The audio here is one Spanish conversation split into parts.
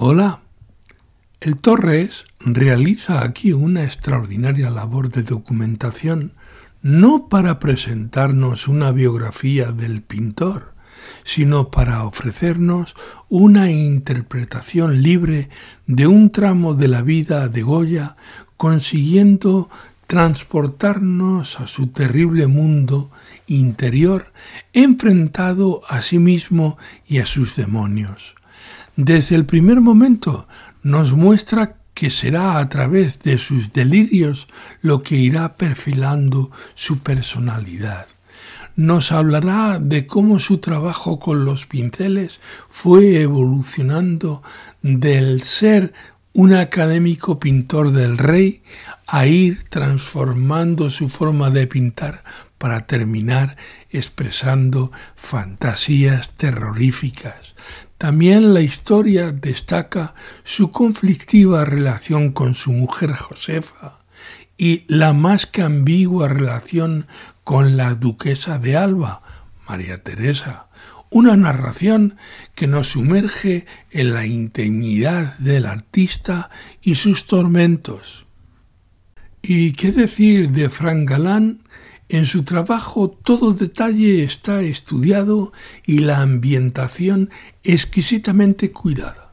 Hola. El Torres realiza aquí una extraordinaria labor de documentación, no para presentarnos una biografía del pintor, sino para ofrecernos una interpretación libre de un tramo de la vida de Goya, consiguiendo transportarnos a su terrible mundo interior, enfrentado a sí mismo y a sus demonios desde el primer momento nos muestra que será a través de sus delirios lo que irá perfilando su personalidad. Nos hablará de cómo su trabajo con los pinceles fue evolucionando del ser un académico pintor del rey a ir transformando su forma de pintar para terminar expresando fantasías terroríficas. También la historia destaca su conflictiva relación con su mujer Josefa y la más que ambigua relación con la duquesa de Alba, María Teresa, una narración que nos sumerge en la intimidad del artista y sus tormentos. ¿Y qué decir de Frank Galán, en su trabajo todo detalle está estudiado y la ambientación exquisitamente cuidada.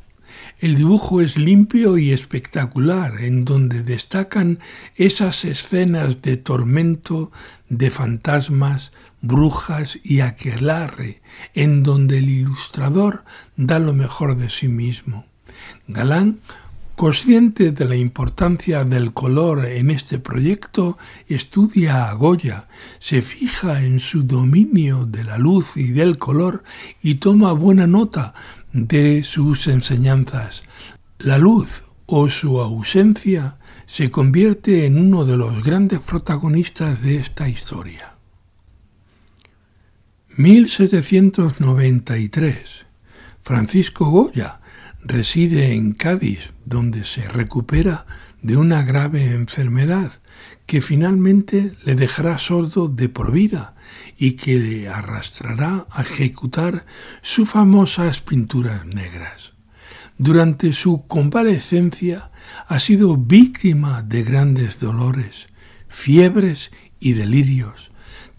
El dibujo es limpio y espectacular, en donde destacan esas escenas de tormento, de fantasmas, brujas y aquelarre, en donde el ilustrador da lo mejor de sí mismo. Galán Consciente de la importancia del color en este proyecto, estudia a Goya, se fija en su dominio de la luz y del color y toma buena nota de sus enseñanzas. La luz o su ausencia se convierte en uno de los grandes protagonistas de esta historia. 1793. Francisco Goya reside en Cádiz, donde se recupera de una grave enfermedad que finalmente le dejará sordo de por vida y que le arrastrará a ejecutar sus famosas pinturas negras. Durante su convalecencia ha sido víctima de grandes dolores, fiebres y delirios.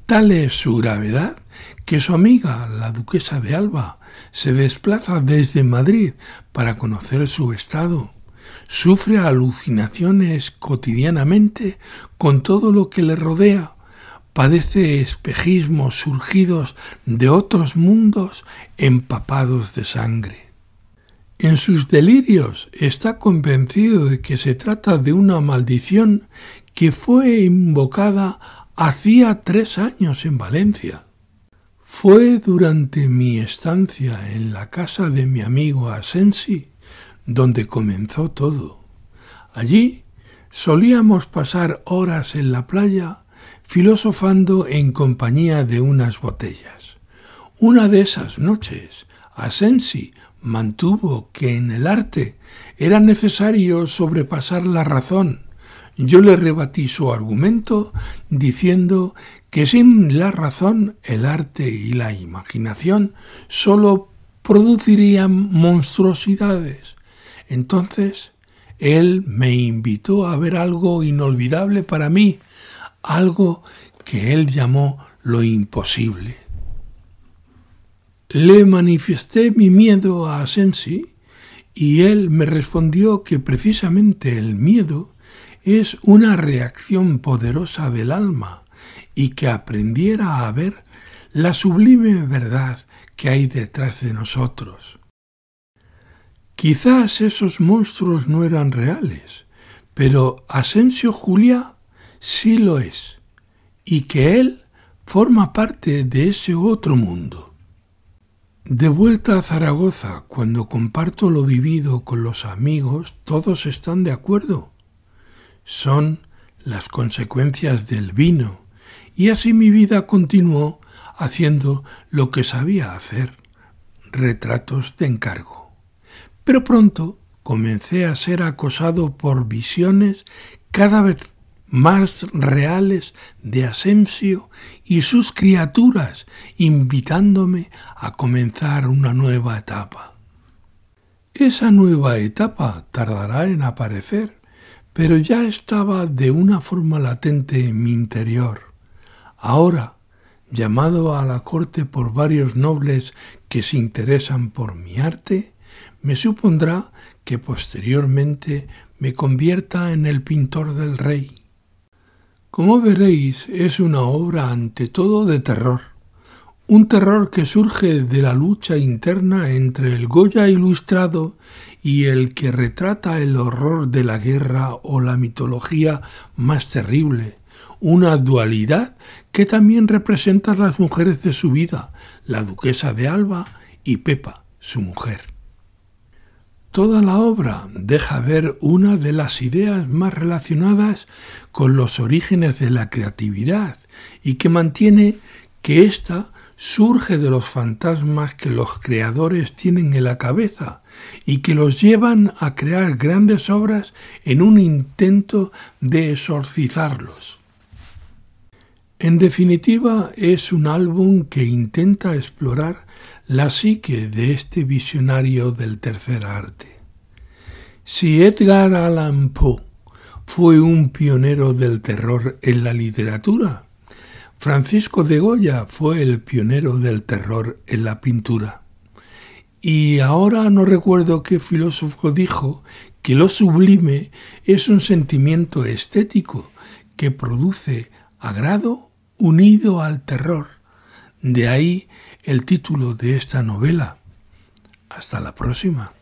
Tal es su gravedad que su amiga, la duquesa de Alba, se desplaza desde Madrid para conocer su estado. Sufre alucinaciones cotidianamente con todo lo que le rodea. Padece espejismos surgidos de otros mundos empapados de sangre. En sus delirios está convencido de que se trata de una maldición que fue invocada hacía tres años en Valencia fue durante mi estancia en la casa de mi amigo Asensi donde comenzó todo. Allí solíamos pasar horas en la playa filosofando en compañía de unas botellas. Una de esas noches, Asensi mantuvo que en el arte era necesario sobrepasar la razón yo le rebatí su argumento diciendo que sin la razón, el arte y la imaginación sólo producirían monstruosidades. Entonces, él me invitó a ver algo inolvidable para mí, algo que él llamó lo imposible. Le manifesté mi miedo a Asensi y él me respondió que precisamente el miedo es una reacción poderosa del alma y que aprendiera a ver la sublime verdad que hay detrás de nosotros. Quizás esos monstruos no eran reales, pero Asensio Julia sí lo es, y que él forma parte de ese otro mundo. De vuelta a Zaragoza, cuando comparto lo vivido con los amigos, todos están de acuerdo son las consecuencias del vino, y así mi vida continuó haciendo lo que sabía hacer, retratos de encargo. Pero pronto comencé a ser acosado por visiones cada vez más reales de Asensio y sus criaturas, invitándome a comenzar una nueva etapa. Esa nueva etapa tardará en aparecer, pero ya estaba de una forma latente en mi interior. Ahora, llamado a la corte por varios nobles que se interesan por mi arte, me supondrá que posteriormente me convierta en el pintor del rey. Como veréis, es una obra ante todo de terror, un terror que surge de la lucha interna entre el Goya ilustrado y el que retrata el horror de la guerra o la mitología más terrible, una dualidad que también representa las mujeres de su vida, la duquesa de Alba y Pepa, su mujer. Toda la obra deja ver una de las ideas más relacionadas con los orígenes de la creatividad y que mantiene que ésta surge de los fantasmas que los creadores tienen en la cabeza y que los llevan a crear grandes obras en un intento de exorcizarlos. En definitiva, es un álbum que intenta explorar la psique de este visionario del tercer arte. Si Edgar Allan Poe fue un pionero del terror en la literatura, Francisco de Goya fue el pionero del terror en la pintura. Y ahora no recuerdo qué filósofo dijo que lo sublime es un sentimiento estético que produce agrado unido al terror. De ahí el título de esta novela. Hasta la próxima.